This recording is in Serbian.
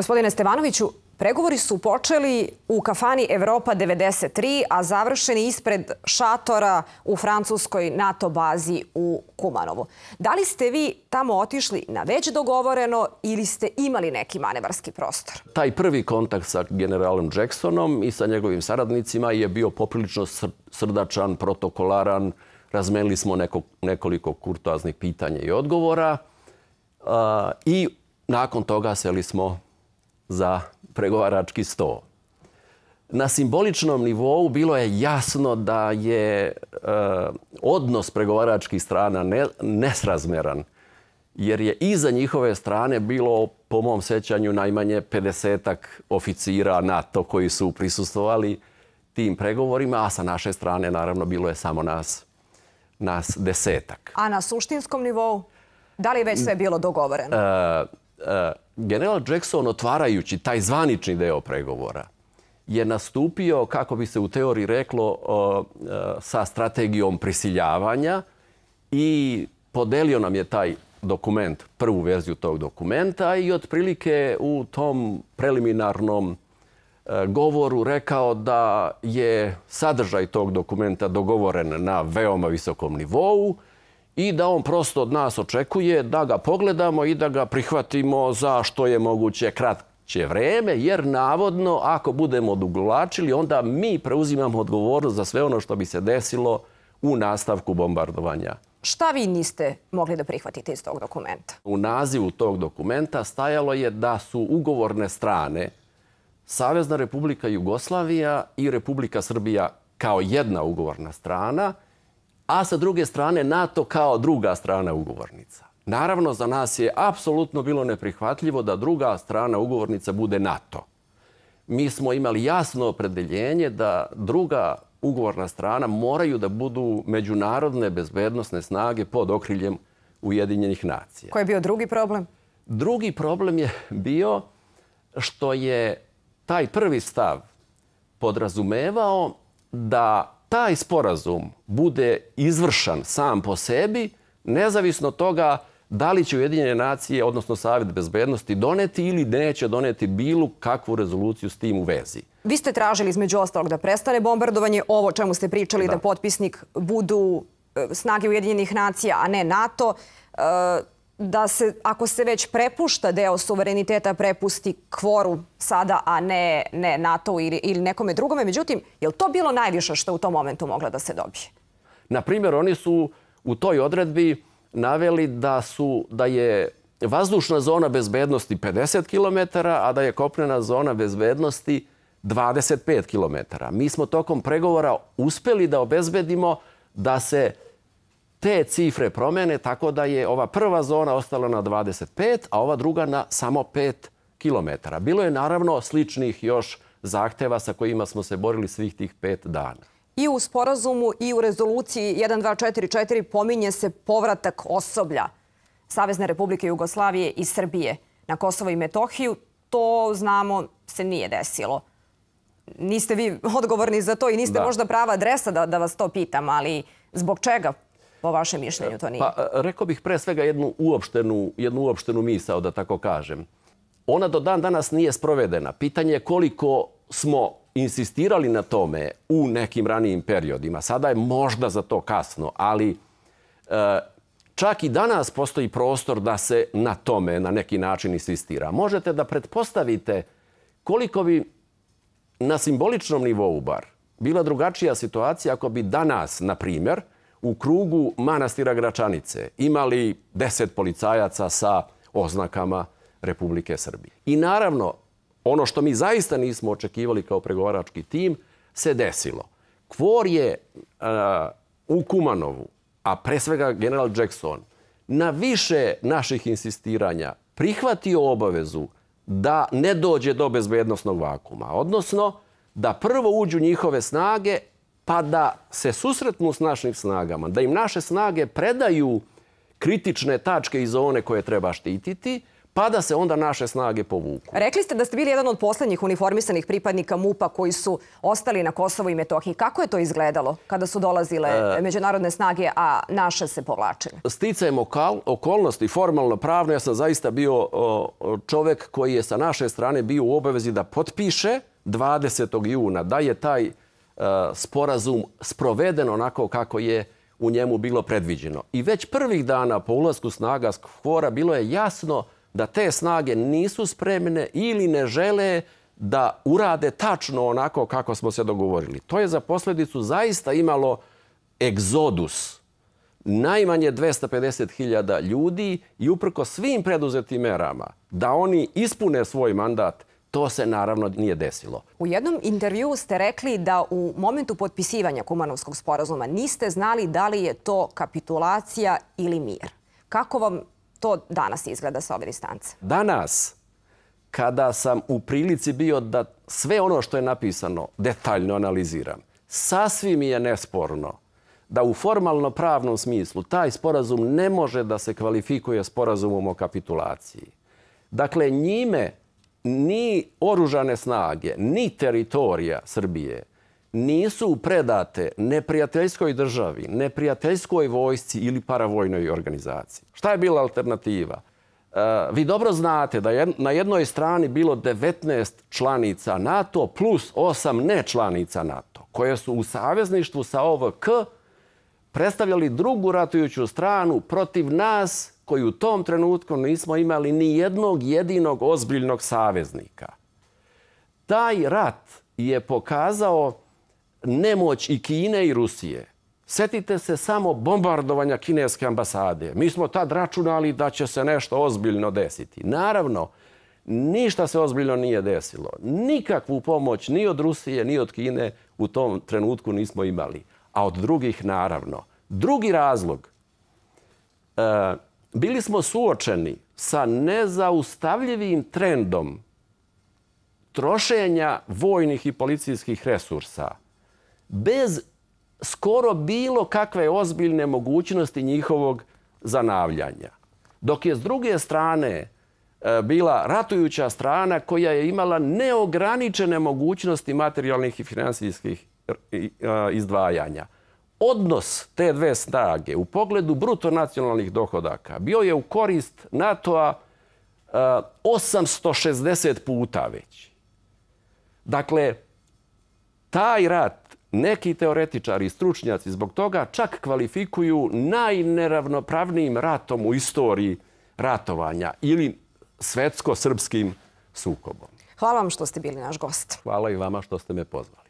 Gospodine Stevanoviću, pregovori su počeli u kafani Evropa 93, a završeni ispred šatora u francuskoj NATO bazi u Kumanovu. Da li ste vi tamo otišli na već dogovoreno ili ste imali neki manevarski prostor? Taj prvi kontakt sa generalom Jacksonom i sa njegovim saradnicima je bio poprilično srdačan, protokolaran. Razmenili smo neko, nekoliko kurtoaznih pitanja i odgovora. I nakon toga seli smo za pregovarački sto. Na simboličnom nivou bilo je jasno da je e, odnos pregovaračkih strana ne, nesrazmeran, jer je iza njihove strane bilo, po mom sećanju, najmanje 50 oficira NATO koji su prisustovali tim pregovorima, a sa naše strane, naravno, bilo je samo nas, nas desetak. A na suštinskom nivou? Da li je već sve bilo dogovoreno? E, e, general Jackson otvarajući taj zvanični deo pregovora je nastupio, kako bi se u teoriji reklo, e, sa strategijom prisiljavanja i podelio nam je taj dokument, prvu verziju tog dokumenta i otprilike u tom preliminarnom e, govoru rekao da je sadržaj tog dokumenta dogovoren na veoma visokom nivou, i da on prosto od nas očekuje da ga pogledamo i da ga prihvatimo za što je moguće kratke vreme, jer navodno ako budemo odugulačili, onda mi preuzimamo odgovornost za sve ono što bi se desilo u nastavku bombardovanja. Šta vi niste mogli da prihvatite iz tog dokumenta? U nazivu tog dokumenta stajalo je da su ugovorne strane Savezna republika Jugoslavija i Republika Srbija kao jedna ugovorna strana – a sa druge strane NATO kao druga strana ugovornica. Naravno, za nas je apsolutno bilo neprihvatljivo da druga strana ugovornica bude NATO. Mi smo imali jasno opredeljenje da druga ugovorna strana moraju da budu međunarodne bezbednostne snage pod okriljem Ujedinjenih nacija. Koji je bio drugi problem? Drugi problem je bio što je taj prvi stav podrazumevao da taj sporazum bude izvršan sam po sebi, nezavisno toga da li će Ujedinjene nacije, odnosno Savjet bezbednosti, doneti ili neće doneti bilu kakvu rezoluciju s tim u vezi. Vi ste tražili između ostalog da prestane bombardovanje, ovo o čemu ste pričali da, da potpisnik budu e, snage Ujedinjenih nacija, a ne NATO. E, da se, ako se već prepušta deo suvereniteta, prepusti kvoru sada, a ne, ne NATO ili, ili nekome drugome. Međutim, je li to bilo najviše što u tom momentu mogla da se dobije? Na primjer, oni su u toj odredbi naveli da, su, da je vazdušna zona bezbednosti 50 km, a da je kopnena zona bezbednosti 25 km. Mi smo tokom pregovora uspeli da obezbedimo da se te cifre promene tako da je ova prva zona ostala na 25, a ova druga na samo 5 kilometara. Bilo je naravno sličnih još zahteva sa kojima smo se borili svih tih pet dana. I u sporazumu i u rezoluciji 1244 pominje se povratak osoblja Savezne republike Jugoslavije i Srbije na Kosovo i Metohiju. To, znamo, se nije desilo. Niste vi odgovorni za to i niste da. možda prava adresa da, da vas to pitam, ali zbog čega po vašem mišljenju to nije? Pa, e, rekao bih pre svega jednu uopštenu, jednu uopštenu misao, da tako kažem. Ona do dan danas nije sprovedena. Pitanje je koliko smo insistirali na tome u nekim ranijim periodima. Sada je možda za to kasno, ali e, čak i danas postoji prostor da se na tome na neki način insistira. Možete da pretpostavite koliko bi na simboličnom nivou bar bila drugačija situacija ako bi danas, na primjer, u krugu manastira Gračanice imali deset policajaca sa oznakama Republike Srbije. I naravno, ono što mi zaista nismo očekivali kao pregovarački tim se desilo. Kvor je uh, u Kumanovu, a pre svega general Jackson, na više naših insistiranja prihvatio obavezu da ne dođe do bezbednostnog vakuma, odnosno da prvo uđu njihove snage, pa da se susretnu s našim snagama, da im naše snage predaju kritične tačke i zone koje treba štititi, pa da se onda naše snage povuku. Rekli ste da ste bili jedan od poslednjih uniformisanih pripadnika MUPA koji su ostali na Kosovo i Metohiji. Kako je to izgledalo kada su dolazile e, međunarodne snage, a naše se povlačile? Sticajem okal, okolnosti, formalno pravno, ja sam zaista bio o, čovek koji je sa naše strane bio u obavezi da potpiše 20. juna da je taj E, sporazum sproveden onako kako je u njemu bilo predviđeno. I već prvih dana po ulasku snaga skvora bilo je jasno da te snage nisu spremne ili ne žele da urade tačno onako kako smo se dogovorili. To je za posledicu zaista imalo egzodus najmanje 250.000 ljudi i uprko svim preduzetim merama da oni ispune svoj mandat To se naravno nije desilo. U jednom intervju ste rekli da u momentu potpisivanja Kumanovskog sporazuma niste znali da li je to kapitulacija ili mir. Kako vam to danas izgleda sa ove distance? Danas, kada sam u prilici bio da sve ono što je napisano detaljno analiziram, sasvim je nesporno da u formalno pravnom smislu taj sporazum ne može da se kvalifikuje sporazumom o kapitulaciji. Dakle, njime ni oružane snage, ni teritorija Srbije nisu predate neprijateljskoj državi, neprijateljskoj vojsci ili paravojnoj organizaciji. Šta je bila alternativa? E, vi dobro znate da je na jednoj strani bilo 19 članica NATO plus 8 nečlanica NATO, koje su u savezništvu sa OVK predstavljali drugu ratujuću stranu protiv nas koji u tom trenutku nismo imali ni jednog jedinog ozbiljnog saveznika. Taj rat je pokazao nemoć i Kine i Rusije. Setite se samo bombardovanja kineske ambasade. Mi smo tad računali da će se nešto ozbiljno desiti. Naravno, ništa se ozbiljno nije desilo. Nikakvu pomoć ni od Rusije, ni od Kine u tom trenutku nismo imali. A od drugih, naravno. Drugi razlog, e, bili smo suočeni sa nezaustavljivim trendom trošenja vojnih i policijskih resursa bez skoro bilo kakve ozbiljne mogućnosti njihovog zanavljanja. Dok je s druge strane e, bila ratujuća strana koja je imala neograničene mogućnosti materijalnih i finansijskih e, e, izdvajanja odnos te dve snage u pogledu bruto nacionalnih dohodaka bio je u korist NATO-a 860 eh, puta već. Dakle, taj rat neki teoretičari i stručnjaci zbog toga čak kvalifikuju najneravnopravnijim ratom u istoriji ratovanja ili svetsko-srpskim sukobom. Hvala vam što ste bili naš gost. Hvala i vama što ste me pozvali.